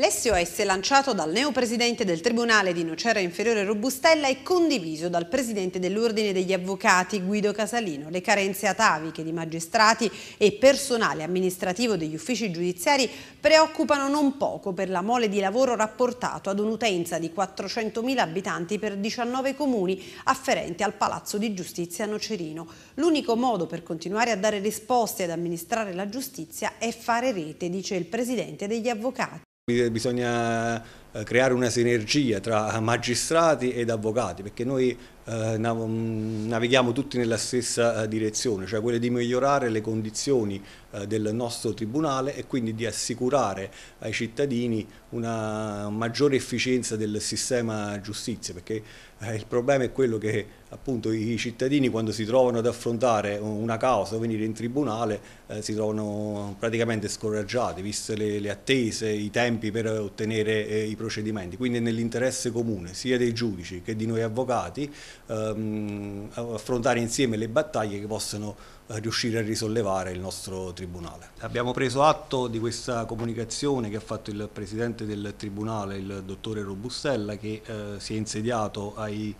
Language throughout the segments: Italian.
L'SOS lanciato dal neopresidente del Tribunale di Nocera Inferiore Robustella è condiviso dal presidente dell'Ordine degli Avvocati Guido Casalino. Le carenze ataviche di magistrati e personale amministrativo degli uffici giudiziari preoccupano non poco per la mole di lavoro rapportato ad un'utenza di 400.000 abitanti per 19 comuni afferenti al Palazzo di Giustizia Nocerino. L'unico modo per continuare a dare risposte e ad amministrare la giustizia è fare rete, dice il presidente degli avvocati. Bisogna eh, creare una sinergia tra magistrati ed avvocati perché noi eh, mm, navighiamo tutti nella stessa eh, direzione, cioè quella di migliorare le condizioni eh, del nostro Tribunale e quindi di assicurare ai cittadini una maggiore efficienza del sistema giustizia, perché eh, il problema è quello che appunto i cittadini quando si trovano ad affrontare una causa o venire in Tribunale eh, si trovano praticamente scoraggiati, viste le, le attese, i tempi per ottenere eh, i procedimenti. Quindi nell'interesse comune sia dei giudici che di noi avvocati ehm, affrontare insieme le battaglie che possono eh, riuscire a risollevare il nostro Tribunale. Abbiamo preso atto di questa comunicazione che ha fatto il Presidente del Tribunale, il Dottore Robustella, che eh, si è insediato ai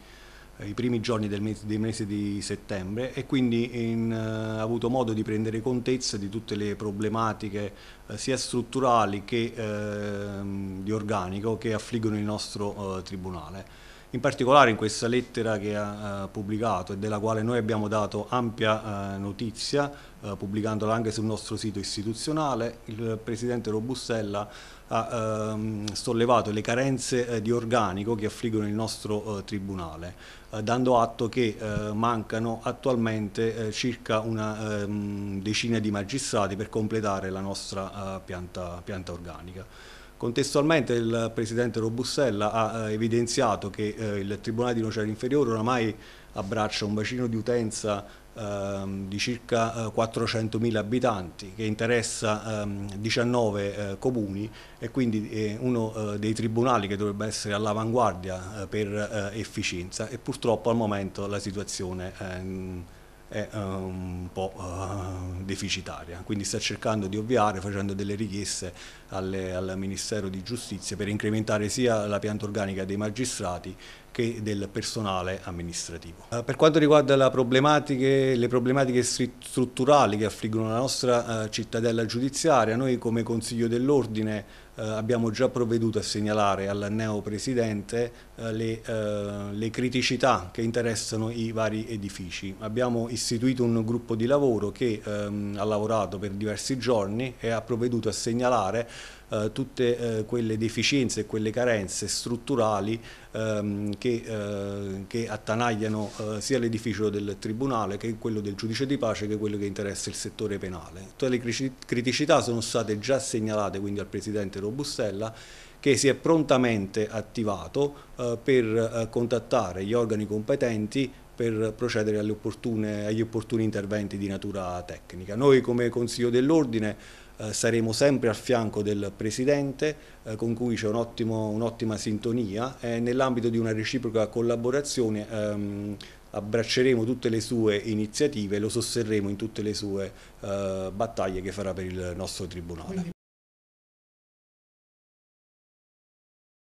i primi giorni del mese, del mese, di settembre e quindi in, uh, ha avuto modo di prendere contezza di tutte le problematiche uh, sia strutturali che uh, di organico che affliggono il nostro Tribunale in particolare in questa lettera che ha eh, pubblicato e della quale noi abbiamo dato ampia eh, notizia, eh, pubblicandola anche sul nostro sito istituzionale, il Presidente Robustella ha ehm, sollevato le carenze eh, di organico che affliggono il nostro eh, Tribunale, eh, dando atto che mancano attualmente circa una ehm, decina di magistrati per completare la nostra pianta, pianta organica. Contestualmente il Presidente Robussella ha eh, evidenziato che eh, il Tribunale di Nocera Inferiore oramai abbraccia un bacino di utenza ehm, di circa 400.000 eh, abitanti che interessa 19 ehm, comuni e quindi è uno dei tribunali che dovrebbe essere all'avanguardia per efficienza e purtroppo al momento la situazione è... Ehm, è eh, un po' eh, deficitaria, quindi sta cercando di ovviare facendo delle richieste alle, al Ministero di Giustizia per incrementare sia la pianta organica dei magistrati che del personale amministrativo. Eh, per quanto riguarda problematiche, le problematiche strutturali che affliggono la nostra cittadella giudiziaria, noi come Consiglio dell'Ordine eh, abbiamo già provveduto a segnalare al neopresidente eh, le, eh, le criticità che interessano i vari edifici. Abbiamo istituito un gruppo di lavoro che ehm, ha lavorato per diversi giorni e ha provveduto a segnalare eh, tutte eh, quelle deficienze e quelle carenze strutturali ehm, che, eh, che, attanagliano eh, sia l'edificio del Tribunale che quello del giudice di pace che quello che interessa il settore penale. Tutte le criticità sono state già segnalate quindi al Presidente Robustella che si è prontamente attivato eh, per eh, contattare gli organi competenti per procedere agli opportuni interventi di natura tecnica. Noi come Consiglio dell'Ordine eh, saremo sempre al fianco del Presidente eh, con cui c'è un'ottima un sintonia e nell'ambito di una reciproca collaborazione ehm, abbracceremo tutte le sue iniziative e lo sosterremo in tutte le sue eh, battaglie che farà per il nostro Tribunale.